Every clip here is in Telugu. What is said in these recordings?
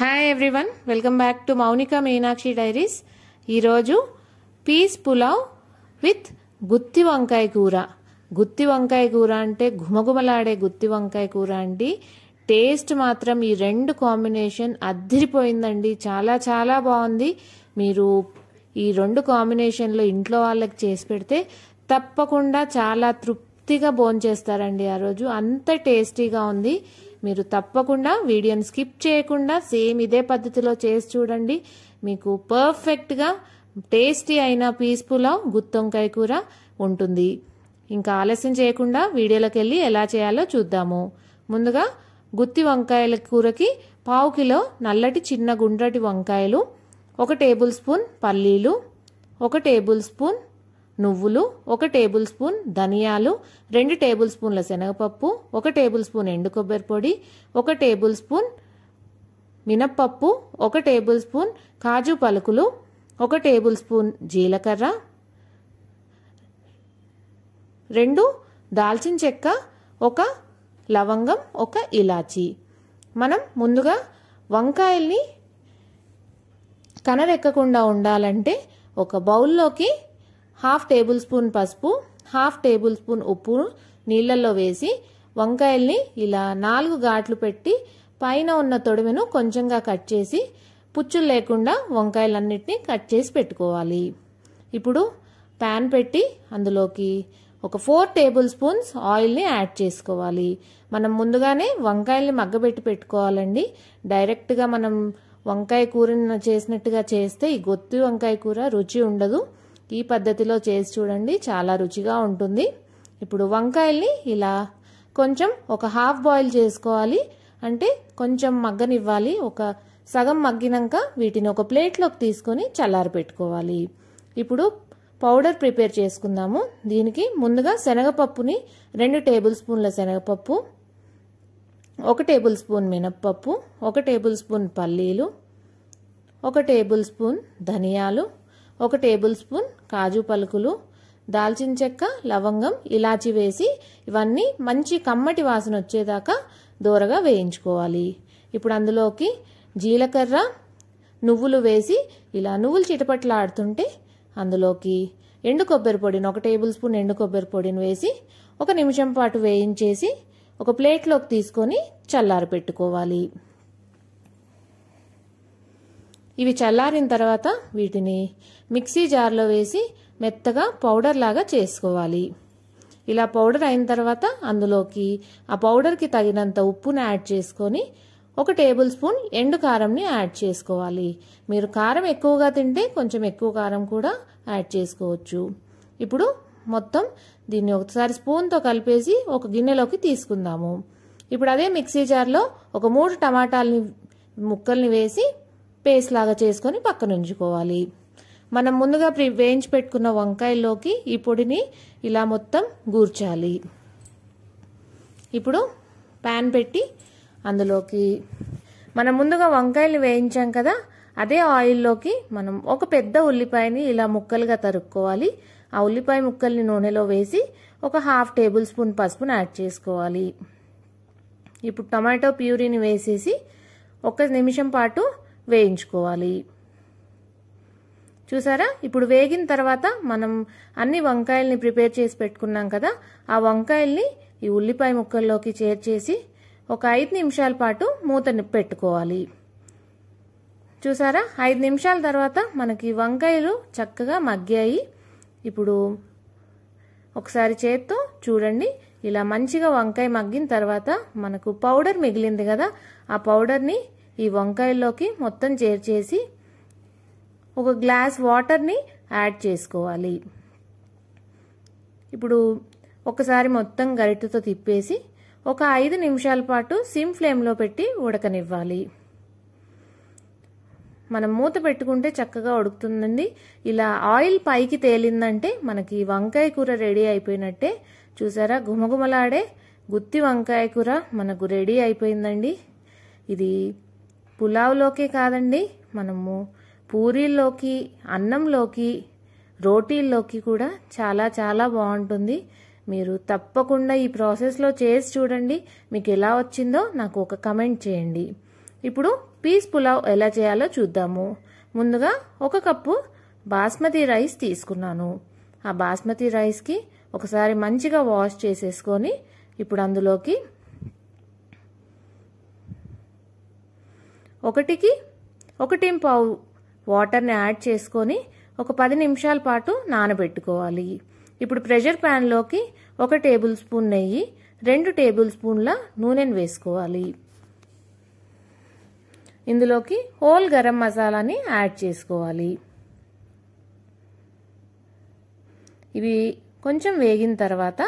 hi everyone welcome back to Mounika Meenakshi diaries ఈరోజు పీస్ పులావ్ విత్ గుత్తి వంకాయ కూర గుత్తి వంకాయ కూర అంటే ఘుమఘుమలాడే గుత్తి వంకాయ కూర అండి టేస్ట్ మాత్రం ఈ రెండు కాంబినేషన్ అద్దరిపోయిందండి చాలా చాలా బాగుంది మీరు ఈ రెండు కాంబినేషన్లో ఇంట్లో వాళ్ళకి చేసి పెడితే తప్పకుండా చాలా తృప్తిగా భోంచేస్తారండి ఆ రోజు అంత టేస్టీగా ఉంది మీరు తప్పకుండా వీడియోని స్కిప్ చేయకుండా సేమ్ ఇదే పద్ధతిలో చేసి చూడండి మీకు పర్ఫెక్ట్గా టేస్టీ అయిన పులావ్ గుత్తొంకాయ కూర ఉంటుంది ఇంకా ఆలస్యం చేయకుండా వీడియోలోకి వెళ్ళి ఎలా చేయాలో చూద్దాము ముందుగా గుత్తి వంకాయల కూరకి పావు కిలో నల్లటి చిన్న గుండ్రటి వంకాయలు ఒక టేబుల్ స్పూన్ పల్లీలు ఒక టేబుల్ స్పూన్ నువ్వులు ఒక టేబుల్ స్పూన్ ధనియాలు రెండు టేబుల్ స్పూన్ల శనగపప్పు ఒక టేబుల్ స్పూన్ ఎండు కొబ్బరి పొడి ఒక టేబుల్ స్పూన్ మినప్పప్పు ఒక టేబుల్ స్పూన్ కాజు పలుకులు ఒక టేబుల్ స్పూన్ జీలకర్ర రెండు దాల్చిన చెక్క ఒక లవంగం ఒక ఇలాచి మనం ముందుగా వంకాయల్ని కనరెక్కకుండా ఉండాలంటే ఒక బౌల్లోకి హాఫ్ టేబుల్ స్పూన్ పసుపు హాఫ్ టేబుల్ స్పూన్ ఉప్పు నీళ్ళల్లో వేసి వంకాయల్ని ఇలా నాలుగు గాట్లు పెట్టి పైన ఉన్న తొడవిను కొంచెంగా కట్ చేసి పుచ్చులు లేకుండా వంకాయలన్నిటినీ కట్ చేసి పెట్టుకోవాలి ఇప్పుడు ప్యాన్ పెట్టి అందులోకి ఒక ఫోర్ టేబుల్ స్పూన్స్ ఆయిల్ని యాడ్ చేసుకోవాలి మనం ముందుగానే వంకాయల్ని మగ్గబెట్టి పెట్టుకోవాలండి డైరెక్ట్గా మనం వంకాయ కూరను చేసినట్టుగా చేస్తే ఈ గొత్తి వంకాయ కూర రుచి ఉండదు ఈ పద్ధతిలో చేసి చూడండి చాలా రుచిగా ఉంటుంది ఇప్పుడు వంకాయల్ని ఇలా కొంచెం ఒక హాఫ్ బాయిల్ చేసుకోవాలి అంటే కొంచెం మగ్గనివ్వాలి ఒక సగం మగ్గినాక వీటిని ఒక ప్లేట్లోకి తీసుకొని చల్లారి పెట్టుకోవాలి ఇప్పుడు పౌడర్ ప్రిపేర్ చేసుకుందాము దీనికి ముందుగా శనగపప్పుని రెండు టేబుల్ స్పూన్ల శనగపప్పు ఒక టేబుల్ స్పూన్ మినప్పప్పు ఒక టేబుల్ స్పూన్ పల్లీలు ఒక టేబుల్ స్పూన్ ధనియాలు ఒక టేబుల్ స్పూన్ కాజు పలుకులు దాల్చిన చెక్క లవంగం ఇలాచి వేసి ఇవన్నీ మంచి కమ్మటి వాసన వచ్చేదాకా దూరగా వేయించుకోవాలి ఇప్పుడు అందులోకి జీలకర్ర నువ్వులు వేసి ఇలా నువ్వులు చిటపట్లాడుతుంటే అందులోకి ఎండు కొబ్బరి పొడిని ఒక టేబుల్ స్పూన్ ఎండు కొబ్బరి పొడిని వేసి ఒక నిమిషం పాటు వేయించేసి ఒక ప్లేట్లోకి తీసుకొని చల్లారి పెట్టుకోవాలి ఇవి చల్లారిన తర్వాత వీటిని మిక్సీ జార్లో వేసి మెత్తగా పౌడర్ లాగా చేసుకోవాలి ఇలా పౌడర్ అయిన తర్వాత అందులోకి ఆ పౌడర్కి తగినంత ఉప్పును యాడ్ చేసుకొని ఒక టేబుల్ స్పూన్ ఎండు కారంని యాడ్ చేసుకోవాలి మీరు కారం ఎక్కువగా తింటే కొంచెం ఎక్కువ కారం కూడా యాడ్ చేసుకోవచ్చు ఇప్పుడు మొత్తం దీన్ని ఒకసారి స్పూన్తో కలిపేసి ఒక గిన్నెలోకి తీసుకుందాము ఇప్పుడు అదే మిక్సీ జార్లో ఒక మూడు టమాటాలని ముక్కల్ని వేసి పేస్ట్ లాగా చేసుకొని పక్కన ఉంచుకోవాలి మనం ముందుగా ప్రి వేయించి పెట్టుకున్న వంకాయలోకి ఈ పొడిని ఇలా మొత్తం గూర్చాలి ఇప్పుడు ప్యాన్ పెట్టి అందులోకి మనం ముందుగా వంకాయలు వేయించాం కదా అదే ఆయిల్లోకి మనం ఒక పెద్ద ఉల్లిపాయని ఇలా ముక్కలుగా తరుక్కోవాలి ఆ ఉల్లిపాయ ముక్కల్ని నూనెలో వేసి ఒక హాఫ్ టేబుల్ స్పూన్ పసుపును యాడ్ చేసుకోవాలి ఇప్పుడు టమాటో ప్యూరీని వేసేసి ఒక నిమిషం పాటు వేయించుకోవాలి చూసారా ఇప్పుడు వేగిన తర్వాత మనం అన్ని వంకాయల్ని ప్రిపేర్ చేసి పెట్టుకున్నాం కదా ఆ వంకాయల్ని ఈ ఉల్లిపాయ ముక్కల్లోకి చేర్చేసి ఒక ఐదు నిమిషాల పాటు మూత పెట్టుకోవాలి చూసారా ఐదు నిమిషాల తర్వాత మనకి వంకాయలు చక్కగా మగ్గాయి ఇప్పుడు ఒకసారి చేత్తో చూడండి ఇలా మంచిగా వంకాయ మగ్గిన తర్వాత మనకు పౌడర్ మిగిలింది కదా ఆ పౌడర్ని ఈ వంకాయల్లోకి మొత్తం చేర్చేసి ఒక గ్లాస్ వాటర్ని యాడ్ చేసుకోవాలి ఇప్పుడు ఒకసారి మొత్తం గరిటతో తిప్పేసి ఒక ఐదు నిమిషాల పాటు సిమ్ ఫ్లేమ్లో పెట్టి ఉడకనివ్వాలి మనం మూత పెట్టుకుంటే చక్కగా ఉడుకుతుందండి ఇలా ఆయిల్ పైకి తేలిందంటే మనకి వంకాయ కూర రెడీ అయిపోయినట్టే చూసారా గుమగుమలాడే గుత్తి వంకాయ కూర మనకు రెడీ అయిపోయిందండి ఇది పులావ్లోకే కాదండి మనము పూరీల్లోకి అన్నంలోకి రోటీల్లోకి కూడా చాలా చాలా బాగుంటుంది మీరు తప్పకుండా ఈ ప్రాసెస్లో చేసి చూడండి మీకు ఎలా వచ్చిందో నాకు ఒక కమెంట్ చేయండి ఇప్పుడు పీస్ పులావ్ ఎలా చేయాలో చూద్దాము ముందుగా ఒక కప్పు బాస్మతి రైస్ తీసుకున్నాను ఆ బాస్మతి రైస్కి ఒకసారి మంచిగా వాష్ చేసేసుకొని ఇప్పుడు అందులోకి ఒకటికి ఒకటి పావు వాటర్ని యాడ్ చేసుకొని ఒక పది నిమిషాల పాటు నానబెట్టుకోవాలి ఇప్పుడు ప్రెషర్ ప్యాన్లోకి ఒక టేబుల్ స్పూన్ నెయ్యి రెండు టేబుల్ స్పూన్ల నూనెను వేసుకోవాలి ఇందులోకి హోల్ గరం మసాలాని యాడ్ చేసుకోవాలి ఇవి కొంచెం వేగిన తర్వాత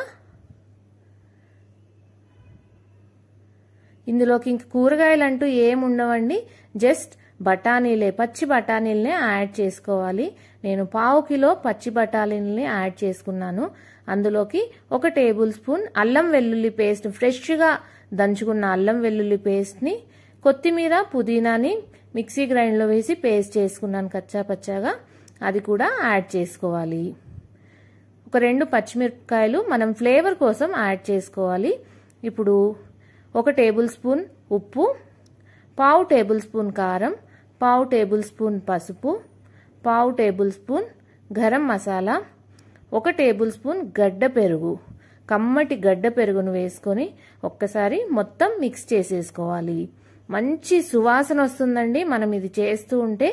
ఇందులోకి ఇంక కూరగాయలు అంటూ ఏముండవండి జస్ట్ బఠానీలే పచ్చి బఠానీలనే యాడ్ చేసుకోవాలి నేను పావు కిలో పచ్చి బఠానీలని యాడ్ చేసుకున్నాను అందులోకి ఒక టేబుల్ స్పూన్ అల్లం వెల్లుల్లి పేస్ట్ ఫ్రెష్గా దంచుకున్న అల్లం వెల్లుల్లి పేస్ట్ని కొత్తిమీర పుదీనాని మిక్సీ గ్రైండ్లో వేసి పేస్ట్ చేసుకున్నాను కచ్చా పచ్చాగా అది కూడా యాడ్ చేసుకోవాలి ఒక రెండు పచ్చిమిరపకాయలు మనం ఫ్లేవర్ కోసం యాడ్ చేసుకోవాలి ఇప్పుడు ఒక టేబుల్ స్పూన్ ఉప్పు పావు టేబుల్ స్పూన్ కారం పావు టేబుల్ స్పూన్ పసుపు పావు టేబుల్ స్పూన్ గరం మసాలా ఒక టేబుల్ స్పూన్ గడ్డ పెరుగు కమ్మటి గడ్డ పెరుగును వేసుకొని ఒక్కసారి మొత్తం మిక్స్ చేసేసుకోవాలి మంచి సువాసన వస్తుందండి మనం ఇది చేస్తూ ఉంటే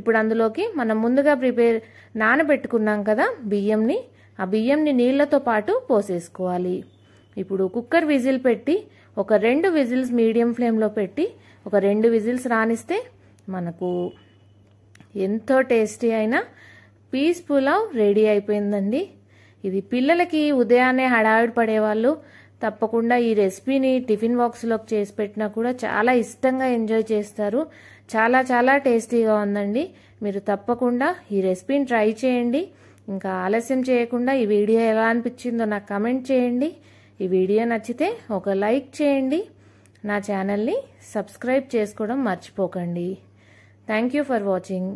ఇప్పుడు అందులోకి మనం ముందుగా ప్రిపేర్ నానబెట్టుకున్నాం కదా బియ్యంని ఆ బియ్యంని నీళ్లతో పాటు పోసేసుకోవాలి ఇప్పుడు కుక్కర్ విజిల్ పెట్టి ఒక రెండు విజిల్స్ మీడియం ఫ్లేమ్లో పెట్టి ఒక రెండు విజిల్స్ రానిస్తే మనకు ఎంతో టేస్టీ అయినా పీస్ పులావ్ రెడీ అయిపోయిందండి ఇది పిల్లలకి ఉదయాన్నే హడావిడి పడేవాళ్ళు తప్పకుండా ఈ రెసిపీని టిఫిన్ బాక్స్లోకి చేసి పెట్టినా కూడా చాలా ఇష్టంగా ఎంజాయ్ చేస్తారు చాలా చాలా టేస్టీగా ఉందండి మీరు తప్పకుండా ఈ రెసిపీని ట్రై చేయండి ఇంకా ఆలస్యం చేయకుండా ఈ వీడియో ఎలా అనిపించిందో నాకు కమెంట్ చేయండి ఈ వీడియో నచ్చితే ఒక లైక్ చేయండి నా ఛానల్ని సబ్స్క్రైబ్ చేసుకోవడం మర్చిపోకండి థ్యాంక్ యూ ఫర్ వాచింగ్